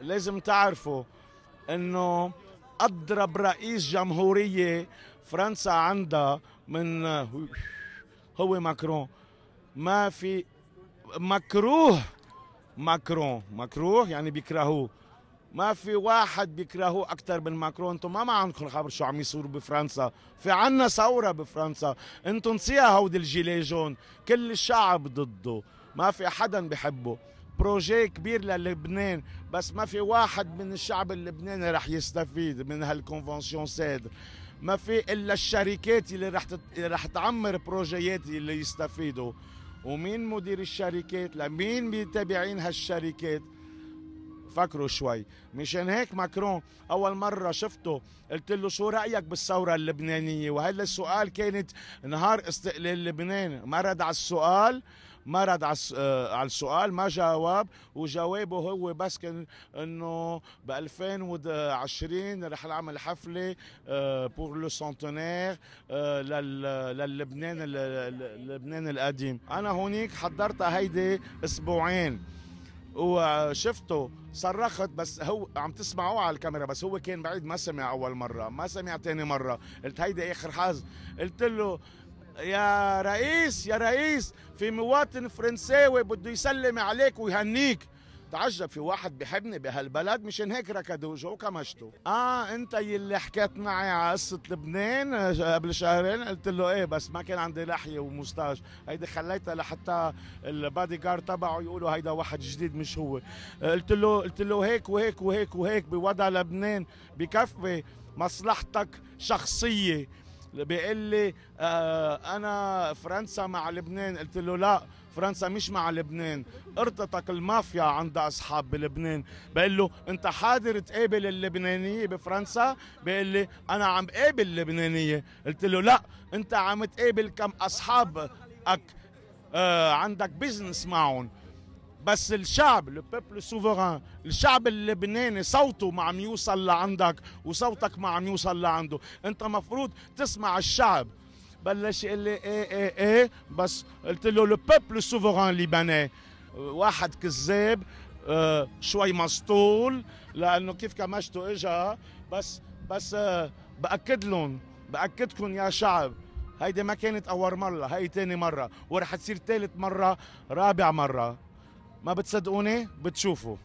لازم تعرفوا انه اضرب رئيس جمهوريه فرنسا عندها من هو ماكرون ما في مكروه ماكرون مكروه يعني بيكرهوه ما في واحد بيكرهوه اكثر من ماكرون انتم ما ما عندكم خبر شو عم يصير بفرنسا في عنا ثوره بفرنسا انتم نسيها هودي الجيلي جون كل الشعب ضده ما في حدا بحبه بروجي كبير للبنان بس ما في واحد من الشعب اللبناني رح يستفيد من هالكونفنسيون سادر ما في الا الشركات اللي رح رح تعمر بروجيات اللي يستفيدوا ومين مدير الشركات لمين بيتابعين هالشركات فكروا شوي مشان هيك ماكرون اول مره شفته قلت له شو رايك بالثوره اللبنانيه وهذا السؤال كانت نهار استقلال لبنان ما رد على السؤال ما رد آه، على السؤال ما جاوب وجوابه هو بس كان انه ب 2020 رح نعمل حفله بور لو سنتونير للبنان لبنان القديم انا هونيك حضرتها هيدي اسبوعين وشفته صرخت بس هو عم تسمعوه على الكاميرا بس هو كان بعيد ما سمع اول مره ما سمع تاني مره قلت هيدي اخر حظ قلت له يا رئيس يا رئيس في مواطن فرنساوي بده يسلم عليك ويهنيك تعجب في واحد بحبني بهالبلد مشان هيك ركدوجه وكمشته اه انت يلي حكيت معي على قصه لبنان آه، قبل شهرين قلت له ايه بس ما كان عندي لحيه ومستاج هيدي خليتها لحتى البادي جارد تبعه يقولوا هيدا واحد جديد مش هو قلت له قلت له هيك وهيك وهيك وهيك بوضع لبنان بكفي مصلحتك شخصيه بيقول لي آه انا فرنسا مع لبنان قلت له لا فرنسا مش مع لبنان ارتطك المافيا عندها اصحاب بلبنان بقول له انت حاضر تقابل اللبنانيه بفرنسا بيقول لي انا عم قابل اللبنانيه قلت له لا انت عم تقابل كم اصحابك آه عندك بزنس معهم بس الشعب البيبل سوفران الشعب اللبناني صوته ما عم يوصل لعندك وصوتك ما عم يوصل لعنده انت مفروض تسمع الشعب بلش يقول لي ايه ايه ايه بس قلت له لو بيبل سوفران لبناني واحد كذاب آه، شوي مسطول لانه كيف كمشتو اجا بس بس آه، باكد لهم باكدكم يا شعب هيدي ما كانت اول مره هي تاني مره ورح تصير ثالث مره رابع مره ما بتصدقوني بتشوفوا